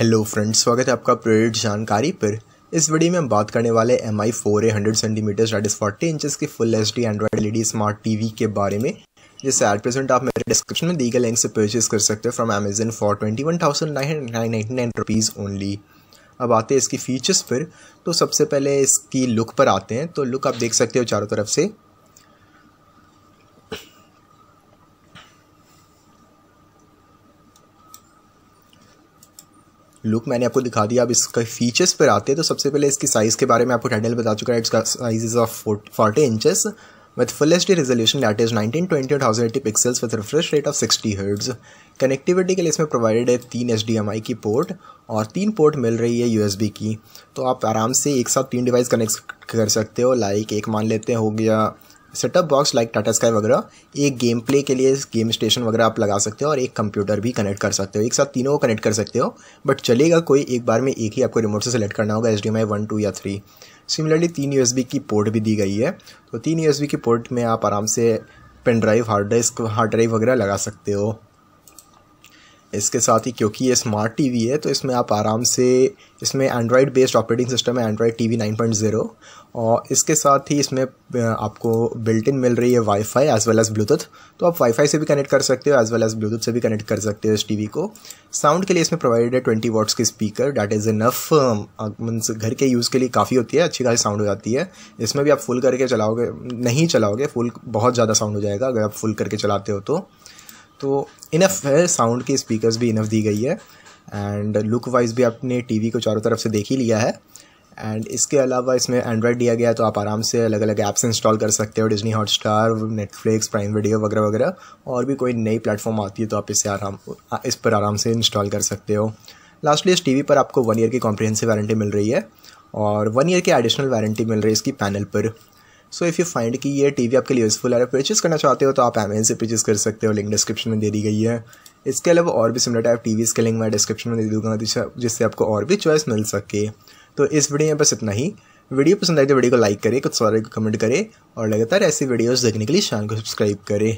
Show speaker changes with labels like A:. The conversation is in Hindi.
A: हेलो फ्रेंड्स स्वागत है आपका प्रेरित जानकारी पर इस वीडियो में हम बात करने वाले M I four A hundred centimetre that forty inches की full H D Android L smart TV के बारे में जिसे एट प्रेजेंट आप मेरे डिस्क्रिप्शन में दी गए लिंक से परचेज कर सकते हो from Amazon for twenty one thousand nine nine ninety nine rupees only अब आते हैं इसकी फीचर्स पर तो सबसे पहले इसकी लुक पर आते हैं तो लुक आप देख सकते हो चारों तरफ से लुक मैंने आपको दिखा दिया अब इसके फीचर्स पर आते हैं तो सबसे पहले इसकी साइज़ के बारे में आपको टाइटल बता चुका है इसका size is of forty inches H D HD that is nineteen twenty और 1080 pixels with refresh rate of sixty hertz connectivity के लिए इसमें प्रोवाइडेड है तीन एच की पोर्ट और तीन पोर्ट मिल रही है यू एस बी की तो आप आराम से एक साथ तीन डिवाइस कनेक्ट कर सकते हो लाइक एक मान लेते हो गया setup box like Tata Sky वगैरह एक गेम प्ले के लिए गेम स्टेशन वगैरह आप लगा सकते हो और एक कंप्यूटर भी कनेक्ट कर सकते हो एक साथ तीनों को कनेक्ट कर सकते हो बट चलेगा कोई एक बार में एक ही आपको रिमोट से सेलेक्ट करना होगा H D M I one two या थ्री सिमिलरली तीन यू एस बी की पोर्ट भी दी गई है तो तीन यू एस बी की पोर्ट में आप आराम से pen drive hard disk hard drive वगैरह लगा सकते हो इसके साथ ही क्योंकि ये स्मार्ट टीवी है तो इसमें आप आराम से इसमें एंड्रॉयड बेस्ड ऑपरेटिंग सिस्टम है एंड्रॉयड टीवी 9.0 और इसके साथ ही इसमें आपको बिल्ट इन मिल रही है WiFi as well as Bluetooth तो आप वाईफाई से भी कनेक्ट कर सकते हो एज वेल एज़ ब्लूटूथ से भी कनेक्ट कर सकते हो इस टी को साउंड के लिए इसमें प्रोवाइडेड है ट्वेंटी वॉट्स की speaker that is enough means घर के यूज़ के लिए काफ़ी होती है अच्छी खासी साउंड हो जाती है इसमें भी आप फुल करके चलाओगे नहीं चलाओगे फुल बहुत ज़्यादा साउंड हो जाएगा अगर आप फुल करके चलाते हो तो तो इनफ है साउंड के स्पीकर्स भी इनफ दी गई है एंड लुक वाइज भी आपने टीवी को चारों तरफ से देख ही लिया है एंड इसके अलावा इसमें एंड्रॉयड दिया गया तो आप आराम से अलग अलग ऐप्स इंस्टॉल कर सकते हो Disney Hotstar Netflix Prime Video वगैरह वगैरह और भी कोई नई प्लेटफॉर्म आती है तो आप इसे आराम इस पर आराम से इंस्टॉल कर सकते हो लास्टली इस टीवी पर आपको वन ईयर की कॉम्प्रिहेंसिव वारंटी मिल रही है और वन ईयर की एडिशनल वारंटी मिल रही है इसकी पैनल पर सो इफ़ यू फाइंड कि ये टीवी आपके लिए यूज़फुल है परचेज़ करना चाहते हो तो आप अमेजन से परचेज़ कर सकते हो लिंक डिस्क्रिप्शन में दे दी गई है इसके अलावा और भी सिमिलर टाइप टीवीज़ के लिंक मैं डिस्क्रिप्शन में दे दूँगा जिससे आपको और भी चॉइस मिल सके तो इस वीडियो में बस इतना ही वीडियो पसंद आए तो वीडियो को लाइक करें कुछ सवाल को कमेंट करें और लगातार ऐसी वीडियोस देखने के लिए चैनल को सब्सक्राइब करें